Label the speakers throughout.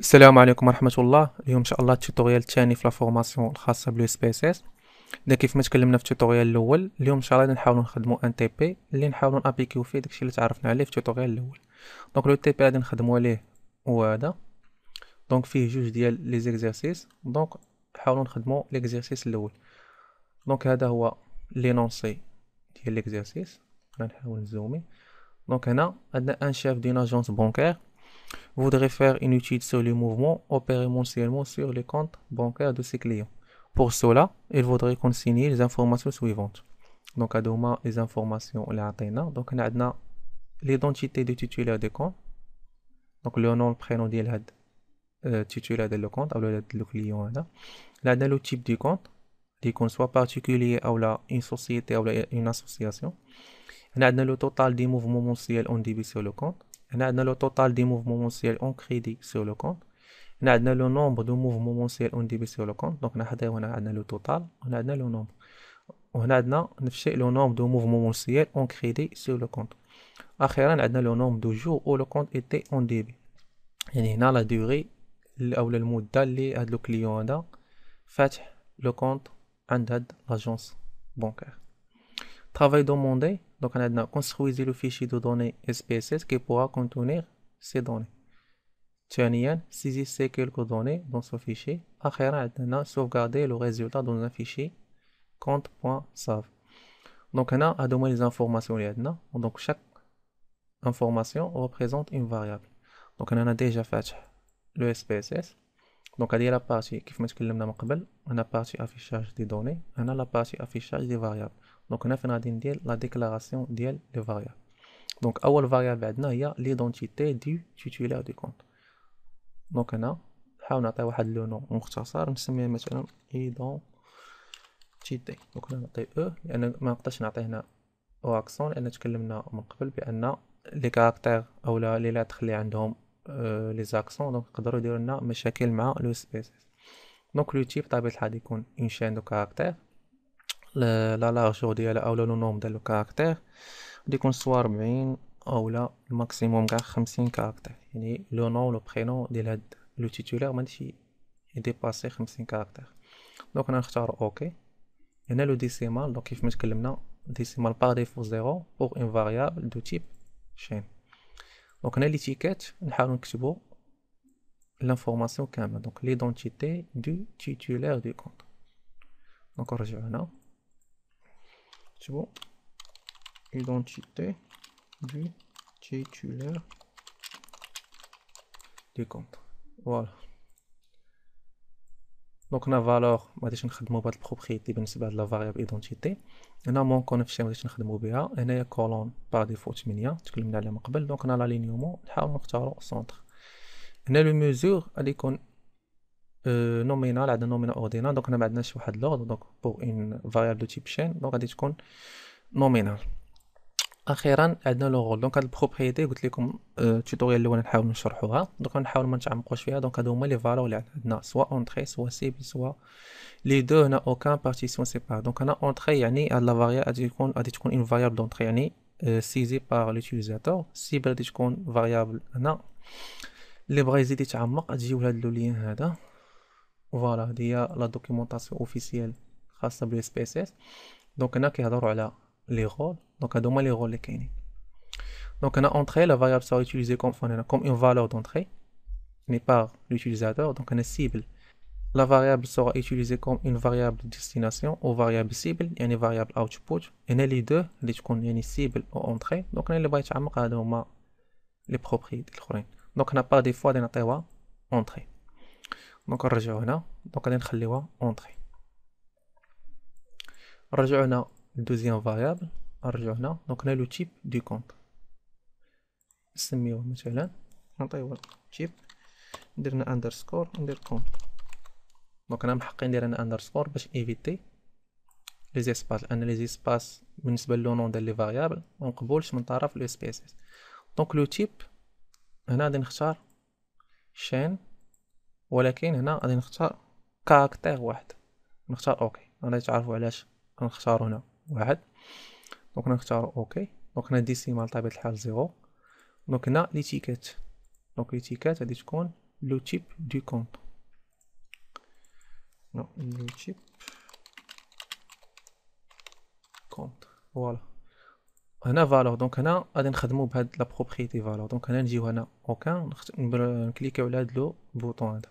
Speaker 1: السلام عليكم ورحمه الله اليوم ان شاء الله التوتوريال الثاني في فورماسيون الخاصه بلو اس بي اس اس دا كيف ما تكلمنا في التوتوريال الاول اليوم ان شاء الله نحاولوا نخدموا ان تي بي اللي نحاولوا نابليكيو فيه داكشي اللي تعرفنا عليه في التوتوريال الاول دونك لو تي بي غادي نخدموا عليه هو هذا دونك فيه جوج ديال لي زيكزيرسيس دونك حاولوا نخدموا ليكزيرسيس الاول دونك هذا هو لينونسي ديال ليكزيرسيس غنحاول نزومي دونك هنا عندنا ان شيف دون اجونس بونكير voudrait faire une étude sur les mouvements opérés mensuellement sur les comptes bancaires de ses clients. Pour cela, il voudrait consigner les informations suivantes. Donc, à informations les informations, donc, on a l'identité du titulaire des comptes. Donc, le nom, le prénom du euh, titulaire de le compte, ou le client. Là, le type du compte, qu'on soit particulier ou une société ou une association. On a le total des mouvements mensuels en débit sur le compte. On a le total des mouvements mensuels en crédit sur le compte. On a le nombre de mouvements mensuels en débit sur le compte. Donc, on a le total, on a le nombre. On a le nombre de mouvements mensuels en crédit sur le compte. Nous on a le nombre de jours où le compte était en débit. Et on a la durée ou le montant à le client a fait le compte en l'agence bancaire. Travail demandé, donc on a construit le fichier de données SPSS qui pourra contenir ces données. ثانيا saisissez quelques données dans ce fichier. on a sauvegardé le résultat dans un fichier compte.save. Donc on a donné les informations donc chaque information représente une variable. Donc on a déjà fait le SPSS. Donc هذه la partie qui on on a partie affichage des données, on a la partie affichage des variables. دونك هنا فين غادي ندير لا ديكلاراسيون ديال لي فاريابل دونك اول فاريابل عندنا هي ليدونتيتي دو تيتولير دو كونت دونك هنا نحاول نعطي واحد لو نو مختصر نسميه مثلا ايدونتيتي دونك هنا نعطي او e، لان ما نقدرش نعطي هنا او اكسون لان تكلمنا من قبل بان لي كاركتر اولا لي لاتر اللي عندهم لي زاكسون دونك يقدروا يديروا لنا مشاكل مع لو سبيسيس دونك لو تيب طبيعه الحال يكون انشان دو كاركتر لا لارجور ديالها اولا لو نوم ديال لو كاركتير غادي يكون سوا 40 اولا الماكسيموم كاع 50 كاركتير يعني لو نوم لو برينو ديال هاد لو تيتولير ماشي يديباسي 50 كاركتير دونك نختار اوكي هنا لو ديسيمال دونك كيف ما تكلمنا ديسيمال بار ديفو زيرو بوغ ان فاريابل دو تيب شين دونك هنا تيكات نحاولو نكتبو لانفورماسيون كامله دونك ليدونتيتي دو تيتولير دو كونت دونك نرجعو هنا identité du titulaire du compte. Voilà. Donc on a la valeur, on va aller chercher le mot de propriété par la variable identité. On a le mot de connexion, on va aller chercher le mot BA. On a la colonne par défaut, de à dire que l'on a l'alignement. Donc on a l'alignement, on a aller chercher le centre. On a la mesure, on va qu'on نومينال عندنا نومينال اوردينال دونك هنا ما عندناش واحد لورد دونك بو ان فاريال دو تيب شين دونك غادي تكون نومينال اخيرا عندنا لو رول دونك هاد البروبريتي قلت لكم التوتوريال الاول نحاول نشرحوها دونك نحاول ما نتعمقوش فيها دونك هادو هما لي فالور اللي عندنا سوا اونتري سوا سيبل سوا لي دو هنا اوكان بارتيسيون سيبار دونك هنا اونتري يعني هاد لا فاريال غادي تكون غادي تكون اون فاريابل دونتري يعني سيزي بار لوتيليزاتور سيبل غادي تكون فاريابل هنا اللي بغا يزيد يتعمق تجيو لهاد لو لين هذا voilà c'est la documentation officielle, خاصة SPSS. Donc, là, ce qu'il y a d'or, légal. Donc, c'est dommage légal, le Kenny. Donc, on a entrée. La variable sera utilisée comme une valeur d'entrée, n'est par l'utilisateur. Donc, on est cible. La variable sera utilisée comme une variable destination ou variable cible. Il y a une variable output. On les deux, les deux cible ou entrée. Donc, on est le budget amélioré les propriétés. Donc, on a par des fois des entrée. دونك نرجعو هنا دونك غادي نخليوها اونطري نرجعو هنا لدوزيام فاريابل نرجعو هنا دونك هنا لو تيب دو كونت نسميوه مثلا نعطيوه تيب درنا اندرسكور ندير كونت دونك انا محقي ندير انا اندرسكور باش ايفيتي لي زيسباس لان لي زيسباس بالنسبه للونون ديال لي فاريابل ما مقبولش من طرف لو سبيسيس اس دونك لو تيب هنا غادي نختار شين ولكن هنا غادي نختار كاركتير واحد نختار اوكي غادي تعرفوا علاش كنختار هنا واحد دونك نختار اوكي دونك هنا ديسيمال طبيعه الحال زيرو دونك هنا ليتيكات دونك ليتيكات غادي تكون لو تيب دو كونط نو لو تيب كونط فوالا هنا فالور دونك هنا غادي نخدمو بهاد لا بروبريتي فالور دونك هنا نجيو هنا اوكان نكليكيو على هاد لو بوطون هذا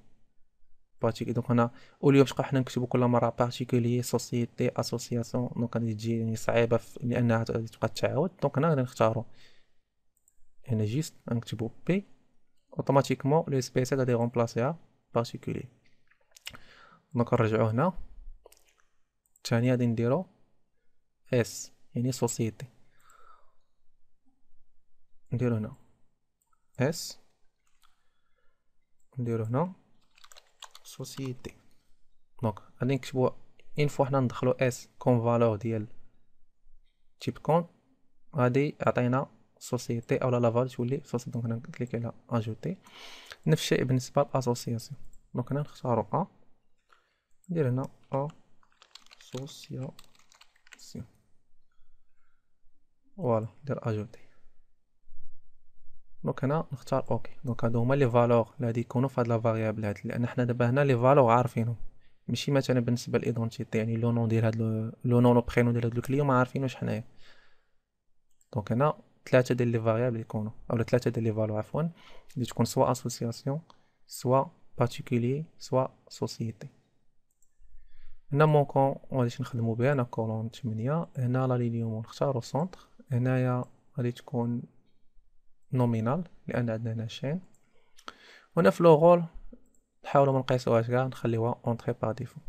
Speaker 1: بارتيكي دونك انا واليوم شقا حنا نكتبو كل مره بارتيكولي سوسيتي اسوسياسيون دونك غادي تجي يعني صعيبه لانها تبقى تعاود دونك هنا غادي نختارو هنا جيست نكتبوا بي اوتوماتيكمون لو سبيس غادي غومبلاسيها بارتيكولي دونك نرجعو هنا الثاني غادي نديرو اس يعني سوسيتي نديرو هنا اس نديرو هنا سوسيتي دونك غادي نكتبو اين فوا حنا ندخلو اس كوم فالور ديال تيب كون غادي يعطينا سوسيتي اولا لافال تولي سوسيتي دونك هنا نكليك على اجوتي نفس الشيء بالنسبه لاسوسياسيون دونك هنا نختارو ا ندير هنا ا سوسياسيون فوالا ندير اجوتي دونك هنا نختار اوكي دونك هادو هما لي فالور اللي غادي يكونوا في هاد لا فاريابل هادي لان حنا دابا هنا لي فالور عارفينهم ماشي مثلا بالنسبه للايدونتيتي يعني لو نون ديال هاد لو نون لو برينو ديال هاد الكليون ما عارفينوش حنايا دونك هنا ثلاثه ديال لي فاريابل يكونوا اولا ثلاثه ديال لي فالور عفوا اللي تكون سوا اسوسياسيون سوا بارتيكولي سوا سوسيتي هنا مونكون غادي نخدمو بها هنا كولون 8 هنا لا لينيوم نختارو سونتر هنايا غادي تكون نومينال لان عندنا هنا شين وهنا في لوغول نحاولوا ما نقيسوهاش كاع نخليوها اونطري بار ديفو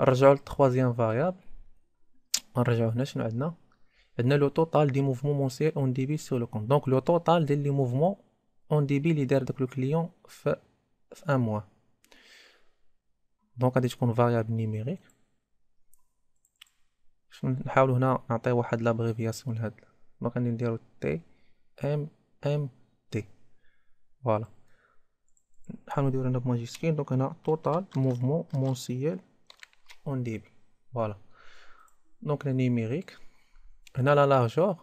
Speaker 1: نرجعوا للتخوازيام فاريابل نرجعوا هنا شنو عندنا عندنا لو توتال دي موفمون مونسي اون ديبي سو لو كونت دونك لو توتال ديال لي موفمون اون ديبي لي دار داك لو كليون في في ان موا دونك غادي تكون فاريابل نيميريك نحاولوا هنا نعطي واحد لابريفياسيون لهاد دونك غادي نديرو تي ام تي فوالا voilà نديرو هنا بماجيك سكين دونك هنا توتال موفمون مونسيال اون ديبي فوالا دونك هنا نيميريك هنا لا لارجور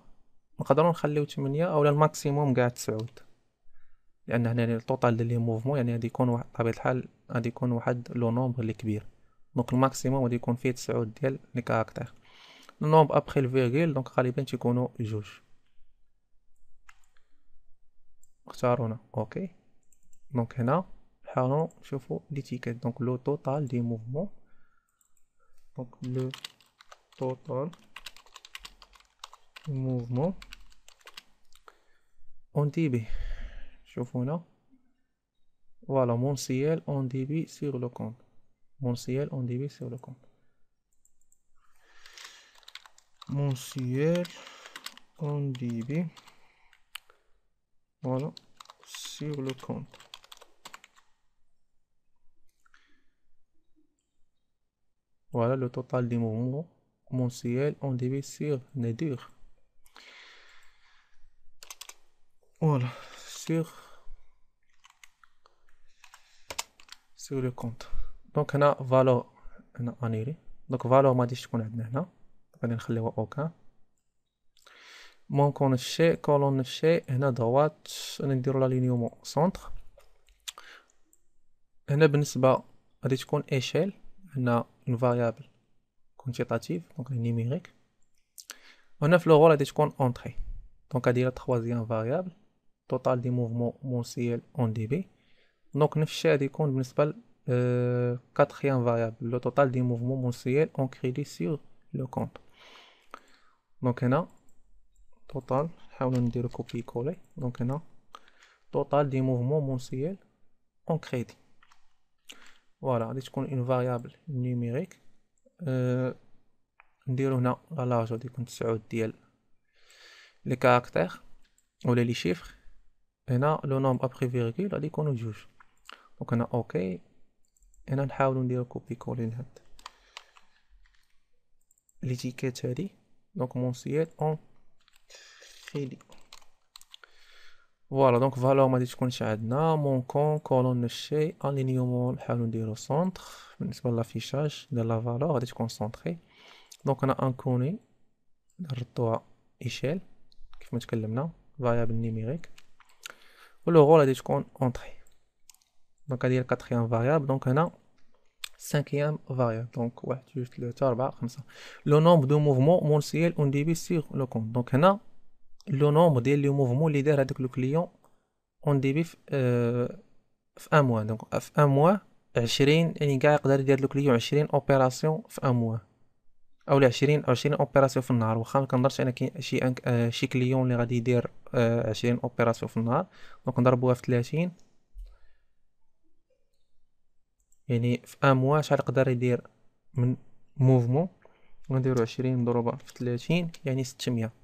Speaker 1: نقدروا نخليو 8 اولا الماكسيموم كاع 9 لان هنا التوتال ديال لي موفمون يعني غادي يكون واحد طبيعه الحال غادي يكون واحد لو نومبر اللي كبير دونك الماكسيموم غادي يكون فيه 9 ديال لي كاركتير نومبر ابخي الفيغيل دونك غالبا تيكونوا جوج Ok. Donc, nous avons un chauffeur d'étiquette. Donc, le total des mouvements. Donc, le total des mouvements en DB. Voilà mon ciel en DB sur le compte. Mon ciel en DB sur le compte. Mon ciel en DB. Voilà, sur le compte. Voilà le total des mouvements mensuels en débit sur Nedir. Voilà, sur, sur le compte. Donc, on a valeur. On a Donc, valeur, on a dit qu'on a. Donc, on a au cas. Mon compte de chèque, colonne de chèque, et a droite, on va la ligne au centre. Et là, par rapport échelle, a une variable quantitative, donc numérique. On a le rôle, c'est d'entrer. Donc, il y a la troisième variable, total des mouvements mensuels en DB. Donc, le chèque, c'est par quatrième variable, le total des mouvements mensuels en crédit sur le compte. Donc, on a Euh, توتال نحاولو نديرو كوبي كولي دونك هنا توتال دي موفمون مونسييل اون كريدي فوالا غادي تكون اون فاريابل نيميريك أه نديرو هنا لا لارج غادي يكون تسعود ديال لي كاركتير ولا لي شيفر هنا لو نومب ابخي فيغيكول غادي يكونو جوج دونك هنا اوكي هنا نحاولو نديرو كوبي كولي لهاد ليتيكيت هادي دونك مونسييل اون Voilà donc, valeur ma discours. Chadna mon compte, colonne chez un lignement à centre c'est recenses. L'affichage de la valeur des concentrée Donc, on a un connu d'artois échelle qui fait que l'amener variable numérique ou le rôle des con entrée. Donc, à dire quatrième variable. Donc, un an cinquième variable. Donc, ouais, juste le tarbat comme ça. Le nombre de mouvements mon ciel ont débuté sur le compte. Donc, un an. لو نومبر ديال لي موفمون اللي دار هذاك لو كليون اون ديبي في آه في ان موا دونك في ان موا 20 يعني كاع يقدر يدير لو كليون 20 اوبيراسيون في ان موا اولا 20 20 اوبيراسيون في النهار واخا ما كنضرش انا كاين شي آه شي كليون اللي غادي يدير آه 20 اوبيراسيون في النهار دونك نضربوها في 30 يعني في ان موا شحال يقدر يدير من موفمون نديرو 20 مضروبه في 30 يعني 600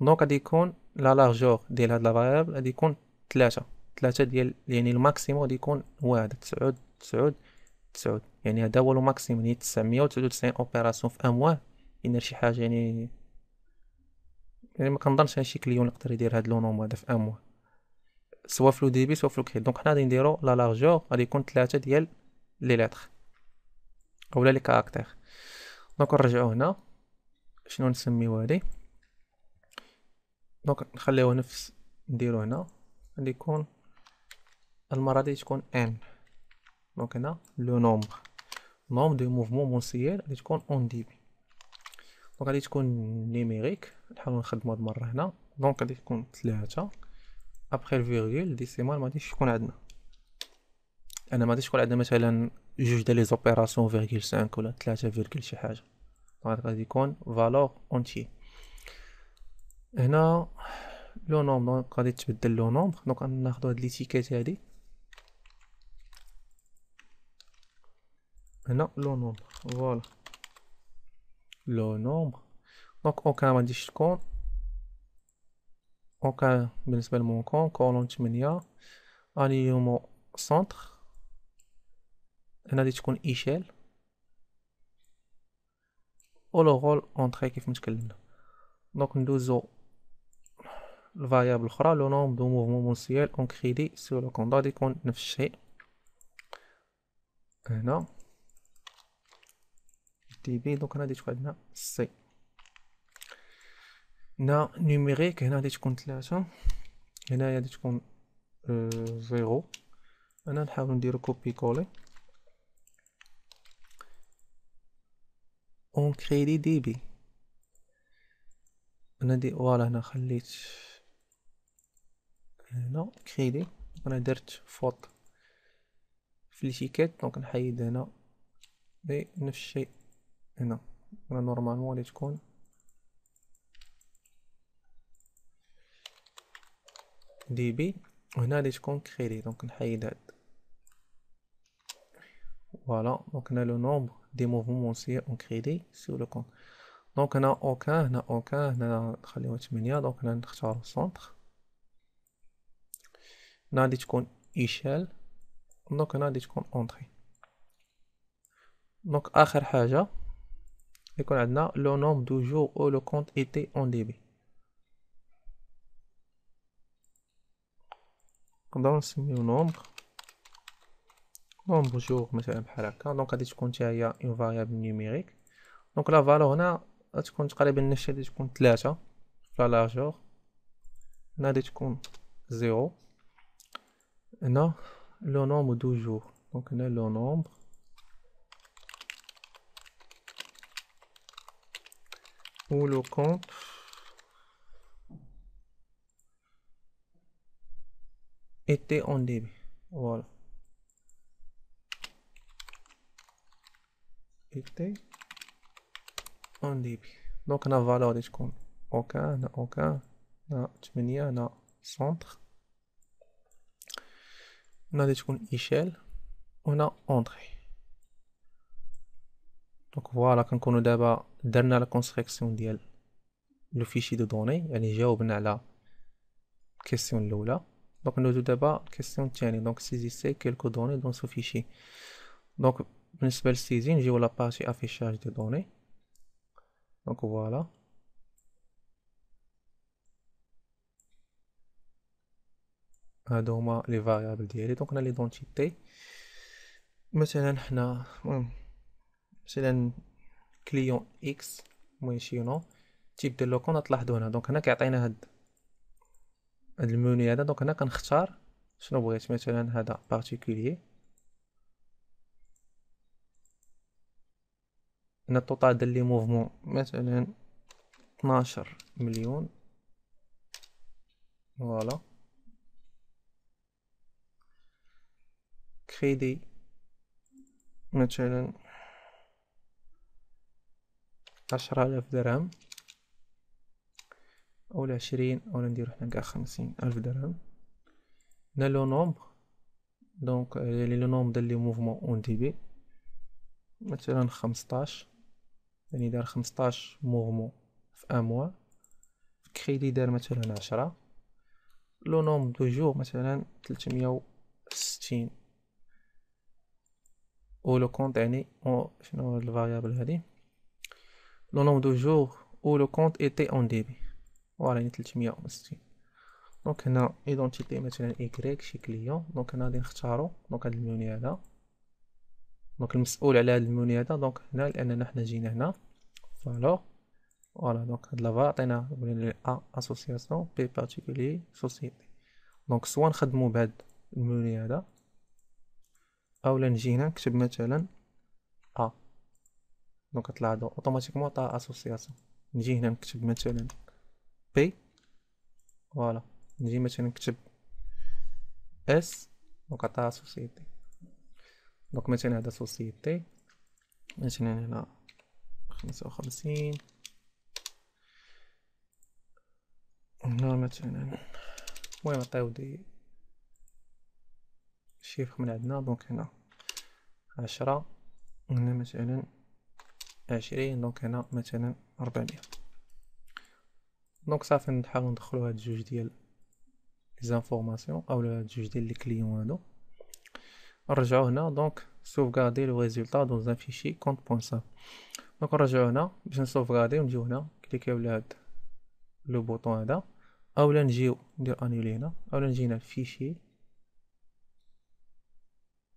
Speaker 1: دونك غادي يكون لا لارجور ديال هاد لا فاريابل غادي يكون ثلاثة ثلاثة ديال يعني الماكسيمو غادي يكون هو هذا تسعود تسعود تسعود يعني هذا هو الماكسيمو يعني تسعمية وتسعود وتسعين اوبيراسيون في اموا يعني شي حاجة يعني يعني ما كنظنش شي كليون يقدر يدير هاد لو نوم هذا في اموا سوا في لو ديبي سوا في لو كيل دونك حنا غادي نديرو لا لارجور غادي يكون ثلاثة ديال لي ليتر اولا لي كاركتير دونك نرجعو هنا شنو نسميو هادي دونك نخليوه نفس نديرو هنا غادي يكون المره دي تكون ان دونك هنا لو نومبر نوم دو موفمون مونسيير غادي تكون اون ديبي دونك غادي تكون نيميريك نحاولو نخدمو هاد المره هنا دونك غادي تكون ثلاثة ابخي الفيرغول ديسيمال مغاديش تكون عندنا انا مغاديش تكون عندنا مثلا جوج ديال لي زوبيراسيون فيغيل سانك ولا تلاتة فيغيل شي حاجه دونك غادي يكون فالور اونتيي هنا لو نومبر غادي تبدل لو نومبر دونك ناخذ هاد ليتيكيت هادي هنا لو نومبر فوالا لو نومبر دونك اوكا ما نديرش الكون اوكا بالنسبه لمون كون كولون 8 اليومو سنتر هنا غادي تكون ايشيل و لو رول اونتري كيف تكلمنا دونك ندوزو الفاريابل الاخرى لو نوم دو موفمون مونسيال اون كريدي سور لو كوندا غادي يكون نفس الشيء هنا دي بي دونك هنا غادي تكون عندنا سي هنا نيميريك هنا غادي تكون ثلاثة هنايا غادي تكون زيرو انا نحاول ندير كوبي كولي اون كريدي دي بي انا دي فوالا هنا خليت هنا كريدي انا درت فوط في الاتيكيت دونك نحيد هنا اي نفس الشيء هنا انا نورمالمون اللي تكون دي بي وهنا اللي تكون كريدي دونك نحيد هاد فوالا دونك هنا لو نومبر دي موفمون سي اون كريدي سو لو كون دونك هنا اوكان هنا اوكان هنا نخليوها 8 دونك هنا نختارو سونتر هنا غادي تكون إشال دونك هنا غادي تكون اونتري دونك آخر حاجة يكون عندنا لو نوم دو جور أو لو كونت إيتي أون ديبي نقدرو نسميو نومبر نومبر جور مثلا بحال هكا دونك غادي تكون حتى هي اون فاريابل نيميريك دونك لا فالور هنا غتكون تقريبا نفس الشيء تكون 3 لا لارجور هنا غادي تكون 0 on le nombre de jours. Donc le nombre ou le compte était en débit Voilà. Était en débit, Donc la a valeur des compte. Aucun, aucun. Non, 8, non, centre. On a dit qu'on échelle, on a entré. Donc voilà, quand on a fait la dernière construction du fichier de données, elle est déjà question la question. Donc on a la question tiens, donc saisissez quelques données dans ce fichier. Donc, principal saisir, je la partie affichage de données. Donc voilà. هادو هما لي فاريابل ديالي دونك انا ليدونتيتي مثلا حنا مثلا كليون اكس المهم شي نو تيب ديال لوكون تلاحظوا هنا دونك هنا كيعطينا هاد هاد الموني هذا دونك هنا كنختار شنو بغيت مثلا هذا بارتيكولي هنا التوطال ديال لي موفمون مثلا 12 مليون فوالا 3D مثلا عشرة آلاف درهم أو عشرين أو نديرو حنا كاع خمسين ألف درهم هنا لو نومبر دونك يعني لو نومبر ديال لي موفمون اون دي بي مثلا خمسطاش يعني دار خمسطاش موفمون في ان موا كريدي دار مثلا عشرة لو نومبر دو جور مثلا تلتمية وستين او لو كونت يعني شنو الفاريابل هادي لو نوم دو جور او لو كونت ايتي اون ديبي فوالا يعني 360 دونك هنا ايدونتيتي مثلا ايكغيك شي كليون دونك هنا غادي نختارو دونك هاد الموني هذا دونك المسؤول على هاد الموني هذا دونك هنا لاننا حنا جينا هنا فالور فوالا دونك هاد لافا عطينا ا اسوسياسيون بي بارتيكولي سوسيتي دونك سوا نخدمو بهاد الموني هذا اولا آه. نجي هنا نكتب مثلا ا دونك دونك تلاحظوا اوتوماتيكمون عطاها اسوسياسيون نجي هنا نكتب مثلا بي فوالا نجي مثلا نكتب اس دونك عطاها سوسيتي دونك مثلا هذا سوسيتي مثلا هنا خمسة وخمسين هنا مثلا المهم عطيو دي شيف من عندنا دونك هنا عشرة هنا مثلا عشرين دونك هنا مثلا ربعمية دونك صافي نحاولو ندخلو هاد جوج ديال ليزانفورماسيون او هاد جوج ديال لي كليون هادو نرجعو هنا دونك سوفغاردي لو ريزولتا دون ان فيشي كونت بوان ساف دونك نرجعو هنا باش نسوفغاردي ونجيو هنا كليكيو على هاد لو بوطون هدا اولا نجيو ندير انيلي هنا اولا نجينا الفيشي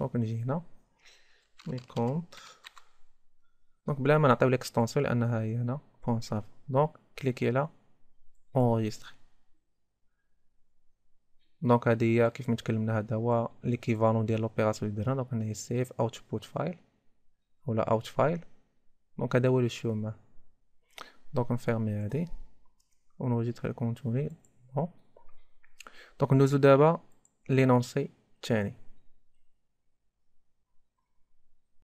Speaker 1: دونك نجي هنا وي كونتر دونك بلا ما نعطيو ليكستونسيون لانها هي هنا بون صافي دونك كليكي على اونريستري دونك هادي هي كيف ما تكلمنا هذا هو ليكيفالون ديال لوبيراسيون اللي درنا دونك هنا هي سيف اوتبوت فايل ولا اوت فايل دونك هذا هو لو شيو دونك نفيرمي هادي ونوجيتر الكونتوني بون دونك ندوزو دابا لينونسي تاني